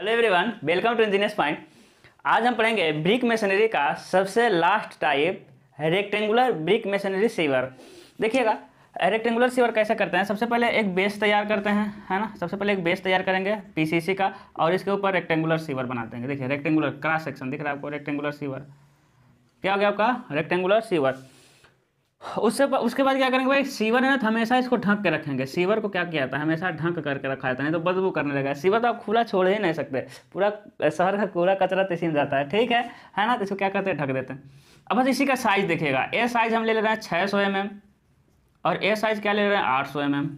Hello everyone welcome to engineers point आज हम पढ़ेंगे ब्रिक मशीनरी का सबसे last type rectangular brick masonry sewer देखिएगा रेक्टेंगुलर सीवर कैसे करते हैं सबसे पहले एक बेस तैयार करते हैं है ना सबसे पहले एक बेस तैयार करेंगे पीसीसी का और इसके ऊपर रेक्टेंगुलर सीवर बनाते हैं देखिए रेक्टेंगुलर क्रॉस सेक्शन दिख रहा है आपको रेक्टेंगुलर सीवर क्या हो गया आपका रेक्टेंगुलर सीवर उससे उसके बाद क्या करेंगे भाई सीवर है ना तो हमेशा इसको ढंक के रखेंगे सीवर को क्या किया जाता है हमेशा ढंक करके रखा जाता है नहीं तो बदबू करने लगा है सीवर तो आप खुला छोड़ ही नहीं सकते पूरा शहर का कूड़ा कचरा तिसी में जाता है ठीक है है ना तो इसको क्या करते हैं ढक देते हैं अब बस इसी का साइज देखिएगा ए साइज हम ले ले रहे हैं छः सौ एम एम और ए साइज क्या ले रहे हैं आठ सौ एम एम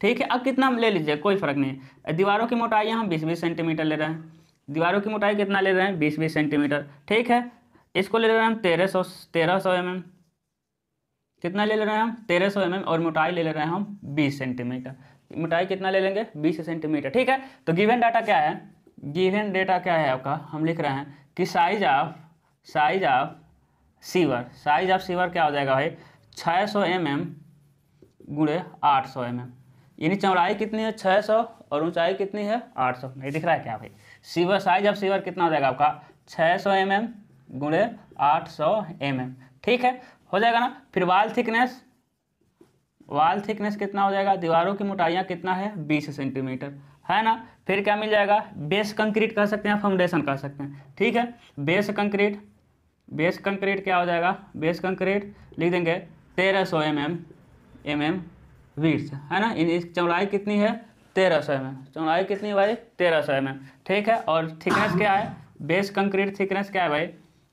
ठीक है अब कितना ले लीजिए कोई फर्क नहीं है दीवारों की मोटाई हम बीस बीस सेंटीमीटर ले रहे हैं दीवारों की मोटाई कितना ले रहे हैं बीस बीस सेंटीमीटर ठीक है इसको ले रहे हैं हम तेरह सौ तेरह सौ एम एम कितना ले ले रहे हैं हम तेरह सौ एम और मोटाई ले ले रहे हैं हम बीस सेंटीमीटर मोटाई कितना ले लेंगे बीस सेंटीमीटर ठीक है तो गिवन डाटा क्या है गिवन डेटा क्या है आपका हम लिख रहे हैं कि size of size of sewer size of sewer क्या हो जाएगा भाई छः सौ एम एम गुड़े आठ सौ एम एम यानी चौड़ाई कितनी है छः सौ और ऊंचाई कितनी है आठ सौ नहीं दिख रहा है क्या भाई सीवर साइज ऑफ सीवर कितना हो जाएगा आपका छः सौ एम एम गुड़े आठ सौ एम एम ठीक है हो जाएगा ना फिर वाल थिकनेस वाल थिकनेस कितना हो जाएगा दीवारों की मोटाइयाँ कितना है बीस सेंटीमीटर है ना फिर क्या मिल जाएगा बेस कंक्रीट कह सकते हैं फाउंडेशन कह सकते हैं ठीक है बेस कंक्रीट बेस कंक्रीट क्या हो जाएगा बेस कंक्रीट लिख देंगे तेरह सौ M M M M wide है ना इन चौड़ाई कितनी है तेरह सौ एम mm। एम चौड़ाई कितनी भाई तेरह सौ एम mm। एम ठीक है और थिकनेस क्या है बेस कंक्रीट थिकनेस क्या है भाई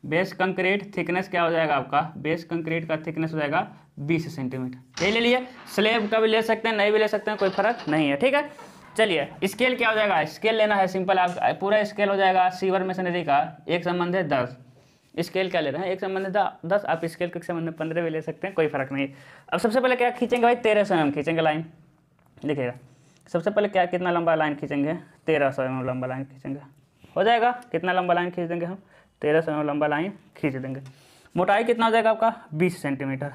बेस कंक्रीट थिकनेस क्या हो जाएगा आपका बेस कंक्रीट का थिकनेस हो जाएगा 20 सेंटीमीटर ये ले लिए स्लेब का भी ले सकते हैं नहीं भी ले सकते हैं कोई फर्क नहीं है ठीक है चलिए स्केल क्या हो जाएगा स्केल लेना है सिंपल आप पूरा स्केल हो जाएगा सीवर मशीनरी का एक संबंध है दस स्केल क्या ले रहे हैं एक संबंध है दस आप स्केल के संबंध में पंद्रह भी ले सकते हैं कोई फर्क नहीं अब सबसे पहले क्या खींचेंगे भाई तेरह सौ एम खींचेंगे लाइन लिखेगा सबसे पहले क्या कितना लंबा लाइन खींचेंगे तेरह सौ एम लंबा लाइन खींचेंगे हो जाएगा कितना लंबा लाइन खींच देंगे हम तेरह सौ लंबा लाइन खींच देंगे मोटाई कितना हो जाएगा आपका बीस सेंटीमीटर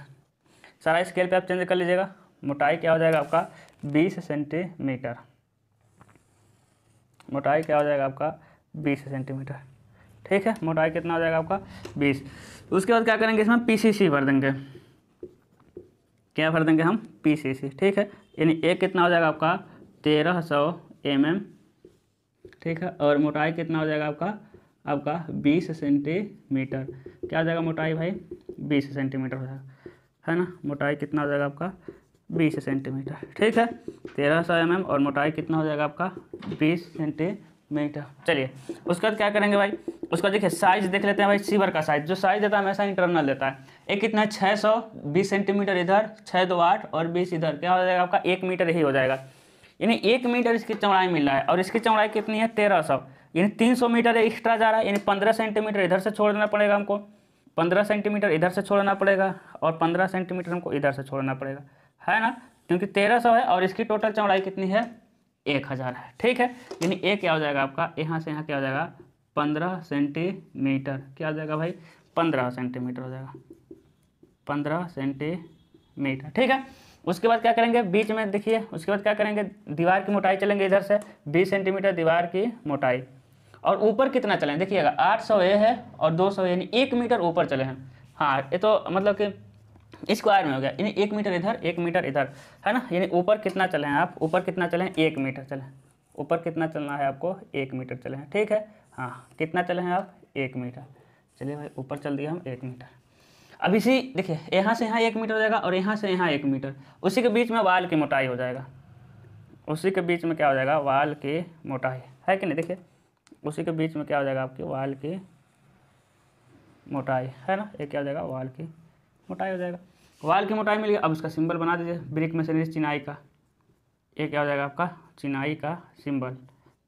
सारा स्केल पे आप चेंज कर लीजिएगा मोटाई क्या हो जाएगा आपका बीस सेंटीमीटर मोटाई क्या हो जाएगा आपका बीस सेंटीमीटर ठीक है मोटाई कितना हो जाएगा आपका बीस उसके बाद क्या करेंगे इसमें सी भर देंगे क्या भर देंगे हम सी ठीक है यानी एक कितना हो जाएगा आपका तेरह सौ एम ठीक है और मोटाई कितना हो जाएगा आपका आपका 20 सेंटीमीटर क्या आ जाएगा मोटाई भाई 20 सेंटीमीटर हो जाएगा है ना मोटाई कितना हो जाएगा आपका 20 सेंटीमीटर ठीक है तेरह सौ एम और मोटाई कितना हो जाएगा आपका 20 सेंटीमीटर चलिए उसके बाद क्या करेंगे भाई उसका देखिए साइज देख लेते हैं भाई सीवर का साइज जो साइज देता है हमेशा इंटरनल देता है एक कितना है छः सौ बीस सेंटीमीटर इधर छः दो आठ और बीस इधर क्या हो जाएगा आपका एक मीटर ही हो जाएगा यानी एक मीटर इसकी चौड़ाई मिल रहा है और इसकी चौड़ाई कितनी है तेरह सौ यानी तीन सौ मीटर एक्स्ट्रा जा रहा है यानी पंद्रह सेंटीमीटर इधर से छोड़ना पड़ेगा हमको पंद्रह सेंटीमीटर इधर से छोड़ना पड़ेगा और पंद्रह सेंटीमीटर हमको इधर से छोड़ना पड़ेगा है ना क्योंकि तेरह सौ है और इसकी टोटल चौड़ाई कितनी है एक हज़ार है ठीक है यानी ए क्या हो जाएगा आपका यहाँ से यहाँ क्या हो जाएगा पंद्रह सेंटीमीटर क्या हो जाएगा भाई पंद्रह सेंटीमीटर हो जाएगा पंद्रह सेंटीमीटर ठीक है उसके बाद क्या करेंगे बीच में देखिए उसके बाद क्या करेंगे दीवार की मोटाई चलेंगे इधर से बीस सेंटीमीटर दीवार की मोटाई और ऊपर कितना चले देखिएगा आठ सौ ए है और दो सौ यानी एक मीटर ऊपर चले हैं हाँ ये तो मतलब कि स्क्वायर में हो गया यानी एक मीटर इधर एक मीटर इधर है ना यानी ऊपर कितना चले हैं आप ऊपर कितना चले हैं एक मीटर चले ऊपर कितना चलना है आपको एक मीटर चले हैं ठीक है हाँ कितना चले हैं आप एक मीटर चलिए भाई ऊपर चल दिए हम एक मीटर अब इसी देखिए यहाँ से यहाँ एक मीटर हो जाएगा और यहाँ से यहाँ एक मीटर उसी के बीच में वाल की मोटाई हो जाएगा उसी के बीच में क्या हो जाएगा वाल की मोटाई है कि नहीं देखिए उसी के बीच में क्या हो जाएगा आपकी वाल की मोटाई है ना ये क्या हो जाएगा वाल की मोटाई हो जाएगा वाल की मोटाई मिल गई अब इसका सिंबल बना दीजिए ब्रिक मशीनरी चिनाई का ये क्या हो जाएगा आपका चिनाई का सिंबल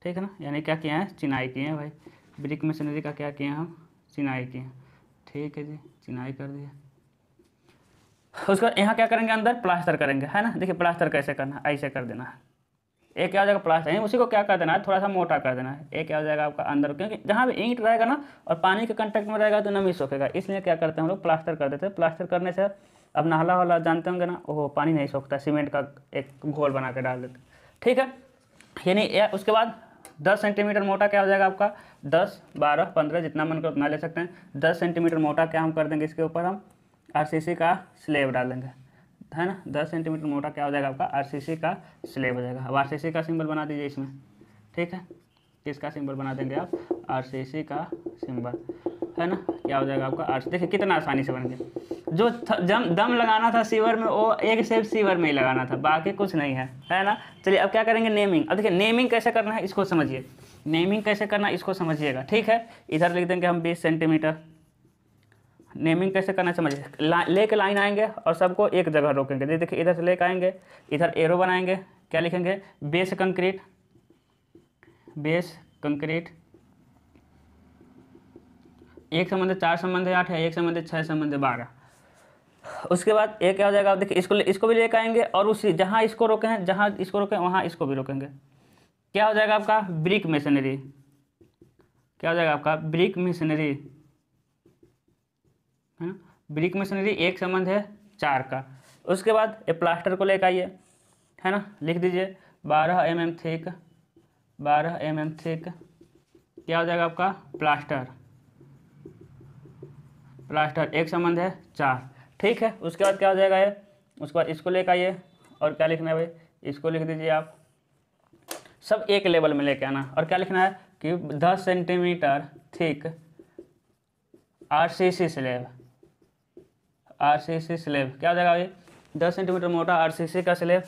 ठीक है ना यानी क्या किए हैं चिनाई किए हैं भाई ब्रिक मशीनरी का क्या किए हैं हम चिनाई किए हैं ठीक है जी चिनाई कर दिए उसका यहाँ क्या करेंगे अंदर प्लास्टर करेंगे है ना देखिए प्लास्टर कैसे करना ऐसे कर देना है एक क्या हो जाएगा प्लास्टर यानी उसी को क्या कर देना है थोड़ा सा मोटा कर देना है एक क्या हो जाएगा आपका अंदर क्योंकि जहाँ भी ईंट रहेगा ना और पानी के कंटेक्ट में रहेगा तो नमी सोखेगा इसलिए क्या करते हैं हम लोग प्लास्टर कर देते हैं प्लास्टर करने से अब नाला वाला जानते होंगे ना वो पानी नहीं सोखता सीमेंट का एक घोल बना के डाल देते ठीक है यानी उसके बाद दस सेंटीमीटर मोटा क्या हो जाएगा आपका दस बारह पंद्रह जितना मन कर उतना ले सकते हैं दस सेंटीमीटर मोटा क्या हम कर देंगे इसके ऊपर हम सी का स्लेब डाल देंगे है ना दस सेंटीमीटर मोटा क्या हो जाएगा आपका आरसीसी का स्लेब हो जाएगा अब आरसीसी का सिंबल बना दीजिए इसमें ठीक है किसका सिंबल बना देंगे आप आरसीसी का सिंबल है ना क्या हो जाएगा आपका आर देखिए कितना आसानी से बन गया जो जम दम लगाना था सीवर में वो एक सिर्फ सीवर में ही लगाना था बाकी कुछ नहीं है है ना चलिए अब क्या करेंगे नेमिंग अब देखिए नेमिंग कैसे करना है इसको समझिए नेमिंग कैसे करना है इसको समझिएगा ठीक है इधर लिख देंगे हम बीस सेंटीमीटर नेमिंग कैसे करना समझिए लेके लाइन आएंगे और सबको एक जगह रोकेंगे जैसे देखिए इधर से लेक आएंगे इधर एरो बनाएंगे क्या लिखेंगे बेस कंक्रीट बेस कंक्रीट एक संबंध चार संबंध आठ है एक संबंध छः संबंध बारह उसके बाद एक क्या हो जाएगा आप देखिए इसको इसको भी लेकर आएंगे और उसी जहाँ इसको रोके हैं जहाँ इसको रोके वहाँ इसको भी रोकेंगे क्या हो जाएगा आपका ब्रिक मशीनरी क्या हो जाएगा आपका ब्रिक मशीनरी है ना ब्रिक मशीनरी एक संबंध है चार का उसके बाद ये प्लास्टर को लेकर आइए है ना लिख दीजिए बारह एम एम थिक बारह एम एम थिक क्या हो जाएगा आपका प्लास्टर प्लास्टर एक संबंध है चार ठीक है उसके बाद क्या हो जाएगा ये उसके बाद इसको लेकर आइए और क्या लिखना है भाई इसको लिख दीजिए आप सब एक लेवल में लेके आना और क्या लिखना है कि दस centimetre thick R C C slab RCC slab क्या हो जाएगा अभी दस सेंटीमीटर मोटा आरसीसी का स्लेब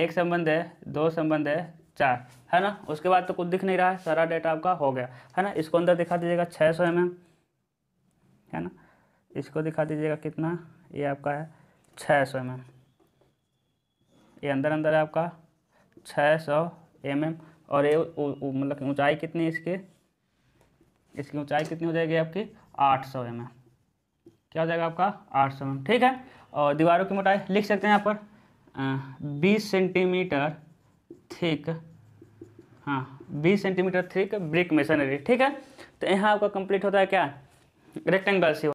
एक संबंध है दो संबंध है चार है ना उसके बाद तो कुछ दिख नहीं रहा है सारा डेटा आपका हो गया है ना इसको अंदर दिखा दीजिएगा छः सौ एम mm। है ना इसको दिखा दीजिएगा कितना ये आपका है छः सौ एम mm। ये अंदर अंदर है आपका छः सौ एम mm। और ये मतलब ऊंचाई कितनी है इसकी इसकी ऊंचाई कितनी हो जाएगी आपकी आठ सौ एम क्या हो जाएगा आपका आठ सौ ठीक है और दीवारों की मोटाई लिख सकते हैं यहाँ पर बीस सेंटीमीटर थिक हाँ बीस सेंटीमीटर थिक ब्रिक मेसनरी ठीक है तो यहाँ आपका कंप्लीट होता है क्या रेक्टेंगल सी